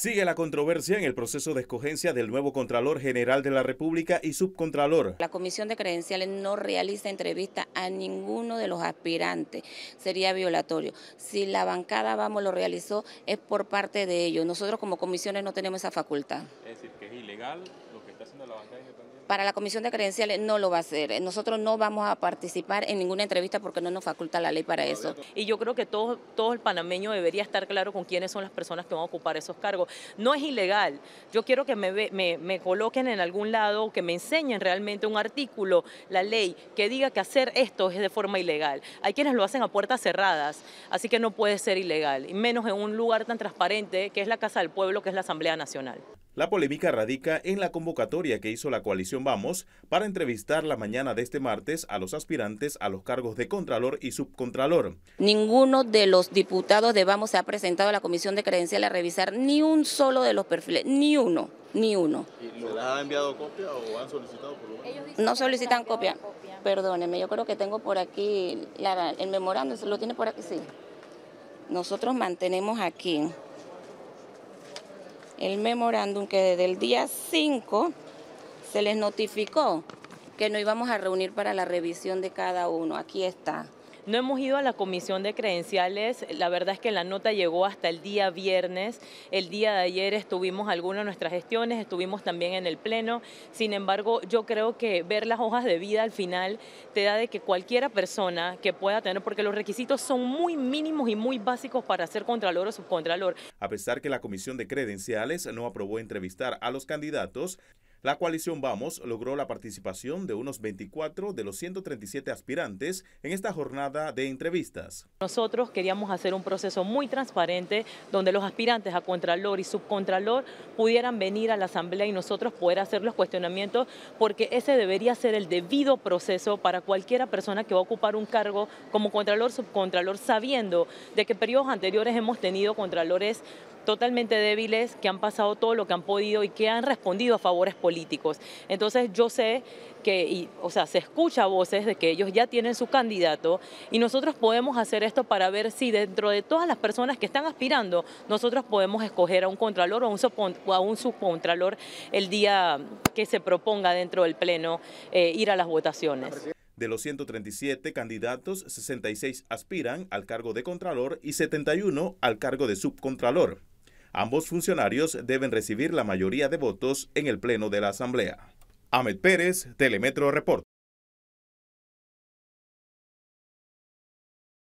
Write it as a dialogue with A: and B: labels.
A: Sigue la controversia en el proceso de escogencia del nuevo Contralor General de la República y Subcontralor.
B: La Comisión de Credenciales no realiza entrevista a ninguno de los aspirantes. Sería violatorio. Si la bancada Vamos lo realizó, es por parte de ellos. Nosotros como comisiones no tenemos esa facultad.
A: Es decir, que es ilegal
B: para la Comisión de Credenciales no lo va a hacer. Nosotros no vamos a participar en ninguna entrevista porque no nos faculta la ley para eso.
C: Y yo creo que todo, todo el panameño debería estar claro con quiénes son las personas que van a ocupar esos cargos. No es ilegal. Yo quiero que me, coloquen en algún lado que me enseñen realmente un artículo, la ley, que diga que hacer esto es de forma ilegal. Hay quienes lo hacen a puertas cerradas, así que no puede ser ilegal, y menos en un lugar tan transparente que es la Casa del Pueblo, que es la Asamblea Nacional.
A: La polémica radica en la convocatoria que hizo la coalición Vamos para entrevistar la mañana de este martes a los aspirantes a los cargos de Contralor y Subcontralor.
B: Ninguno de los diputados de Vamos se ha presentado a la Comisión de credenciales a revisar ni un solo de los perfiles, ni uno, ni uno. les ha enviado copia o han solicitado por lo No solicitan copia. perdónenme, yo creo que tengo por aquí el memorando, ¿lo tiene por aquí? Sí. Nosotros mantenemos aquí el memorándum que desde el día 5 se les notificó que nos íbamos a reunir para la revisión de cada uno. Aquí está. No hemos ido a la
C: comisión de credenciales, la verdad es que la nota llegó hasta el día viernes, el día de ayer estuvimos algunas de nuestras gestiones, estuvimos también en el Pleno, sin embargo yo creo que ver las hojas de vida al final te da de que cualquiera persona que pueda tener, porque los requisitos son muy mínimos y muy básicos para ser contralor o subcontralor.
A: A pesar que la comisión de credenciales no aprobó entrevistar a los candidatos, la coalición Vamos logró la participación de unos 24 de los 137 aspirantes en esta jornada de entrevistas.
C: Nosotros queríamos hacer un proceso muy transparente donde los aspirantes a Contralor y Subcontralor pudieran venir a la Asamblea y nosotros poder hacer los cuestionamientos porque ese debería ser el debido proceso para cualquiera persona que va a ocupar un cargo como Contralor, Subcontralor, sabiendo de que periodos anteriores hemos tenido Contralores totalmente débiles que han pasado todo lo que han podido y que han respondido a favores políticos entonces yo sé que, o sea, se escucha voces de que ellos ya tienen su candidato y nosotros podemos hacer esto para ver si dentro de todas las personas que están aspirando, nosotros podemos escoger a un contralor o, a un subcontralor el día que se proponga dentro del Pleno eh, ir a las votaciones.
A: De los 137 candidatos, 66 aspiran al cargo de Contralor y 71 al cargo de Subcontralor. Ambos funcionarios deben recibir la mayoría de votos en el Pleno de la Asamblea. Ahmed Pérez, Telemetro Report.